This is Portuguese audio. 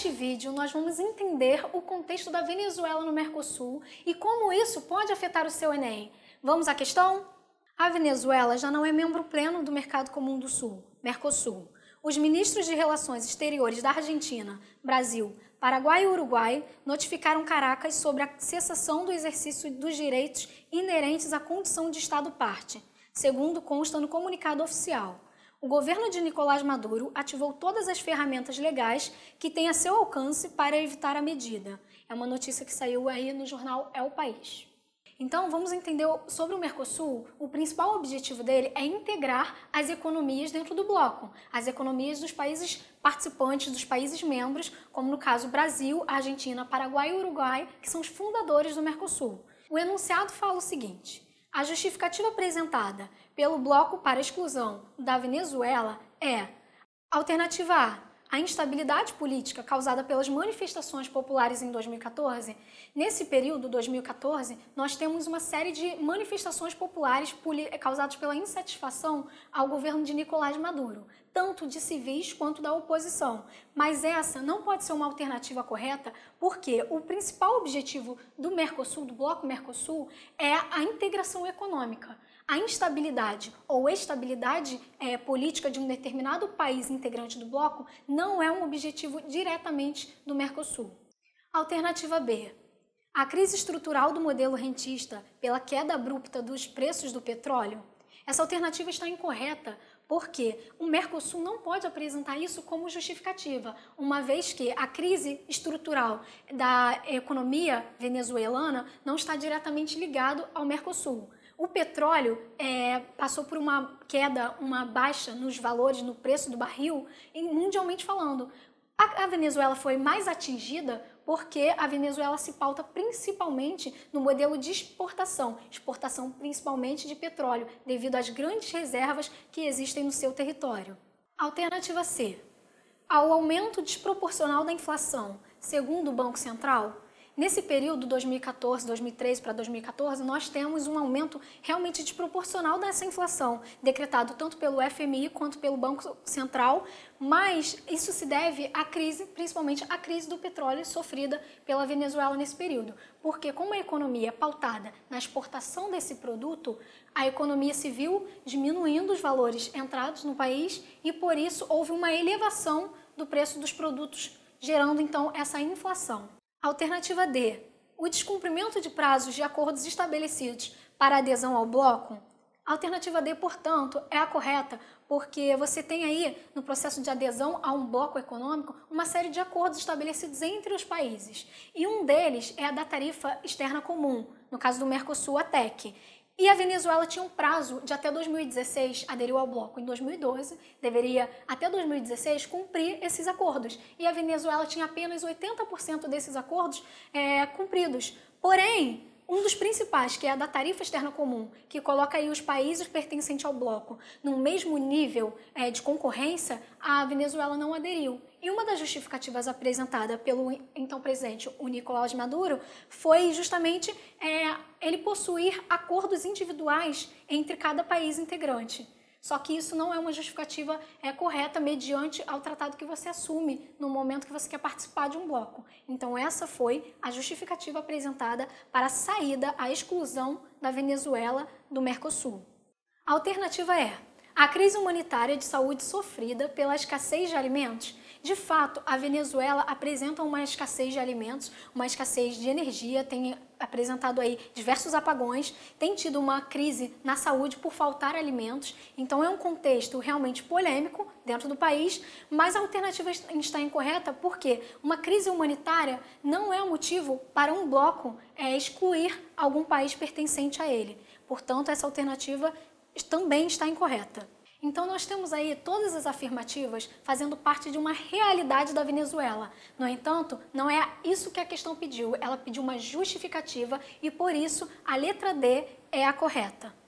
Neste vídeo, nós vamos entender o contexto da Venezuela no Mercosul e como isso pode afetar o seu Enem. Vamos à questão? A Venezuela já não é membro pleno do Mercado Comum do Sul, Mercosul. Os ministros de Relações Exteriores da Argentina, Brasil, Paraguai e Uruguai notificaram Caracas sobre a cessação do exercício dos direitos inerentes à condição de Estado-parte, segundo consta no comunicado oficial o governo de Nicolás Maduro ativou todas as ferramentas legais que tem a seu alcance para evitar a medida. É uma notícia que saiu aí no jornal É o País. Então, vamos entender sobre o Mercosul. O principal objetivo dele é integrar as economias dentro do bloco, as economias dos países participantes, dos países membros, como no caso Brasil, Argentina, Paraguai e Uruguai, que são os fundadores do Mercosul. O enunciado fala o seguinte: a justificativa apresentada pelo Bloco para Exclusão da Venezuela é: alternativa A, a instabilidade política causada pelas manifestações populares em 2014, nesse período, 2014, nós temos uma série de manifestações populares eh, causadas pela insatisfação ao governo de Nicolás Maduro, tanto de civis quanto da oposição. Mas essa não pode ser uma alternativa correta, porque o principal objetivo do Mercosul, do bloco Mercosul, é a integração econômica a instabilidade ou estabilidade é, política de um determinado país integrante do bloco não é um objetivo diretamente do Mercosul. Alternativa B. A crise estrutural do modelo rentista pela queda abrupta dos preços do petróleo? Essa alternativa está incorreta porque o Mercosul não pode apresentar isso como justificativa, uma vez que a crise estrutural da economia venezuelana não está diretamente ligado ao Mercosul. O petróleo é, passou por uma queda, uma baixa nos valores, no preço do barril, mundialmente falando. A, a Venezuela foi mais atingida porque a Venezuela se pauta principalmente no modelo de exportação, exportação principalmente de petróleo, devido às grandes reservas que existem no seu território. Alternativa C: ao aumento desproporcional da inflação, segundo o Banco Central, Nesse período 2014, 2013 para 2014, nós temos um aumento realmente desproporcional dessa inflação, decretado tanto pelo FMI quanto pelo Banco Central, mas isso se deve à crise, principalmente à crise do petróleo sofrida pela Venezuela nesse período. Porque como a economia é pautada na exportação desse produto, a economia civil diminuindo os valores entrados no país e por isso houve uma elevação do preço dos produtos, gerando então essa inflação. Alternativa D. O descumprimento de prazos de acordos estabelecidos para adesão ao bloco. A alternativa D, portanto, é a correta, porque você tem aí, no processo de adesão a um bloco econômico, uma série de acordos estabelecidos entre os países. E um deles é a da tarifa externa comum, no caso do Mercosul, a TEC. E a Venezuela tinha um prazo de até 2016, aderiu ao bloco em 2012, deveria até 2016 cumprir esses acordos. E a Venezuela tinha apenas 80% desses acordos é, cumpridos. Porém, um dos principais, que é a da tarifa externa comum, que coloca aí os países pertencentes ao bloco no mesmo nível é, de concorrência, a Venezuela não aderiu. E uma das justificativas apresentada pelo então presidente, o Nicolás Maduro, foi justamente é, ele possuir acordos individuais entre cada país integrante. Só que isso não é uma justificativa é, correta mediante ao tratado que você assume no momento que você quer participar de um bloco. Então, essa foi a justificativa apresentada para a saída, a exclusão da Venezuela do Mercosul. A alternativa é a crise humanitária de saúde sofrida pela escassez de alimentos de fato, a Venezuela apresenta uma escassez de alimentos, uma escassez de energia, tem apresentado aí diversos apagões, tem tido uma crise na saúde por faltar alimentos. Então é um contexto realmente polêmico dentro do país, mas a alternativa está incorreta porque uma crise humanitária não é motivo para um bloco é, excluir algum país pertencente a ele. Portanto, essa alternativa também está incorreta. Então, nós temos aí todas as afirmativas fazendo parte de uma realidade da Venezuela. No entanto, não é isso que a questão pediu, ela pediu uma justificativa e, por isso, a letra D é a correta.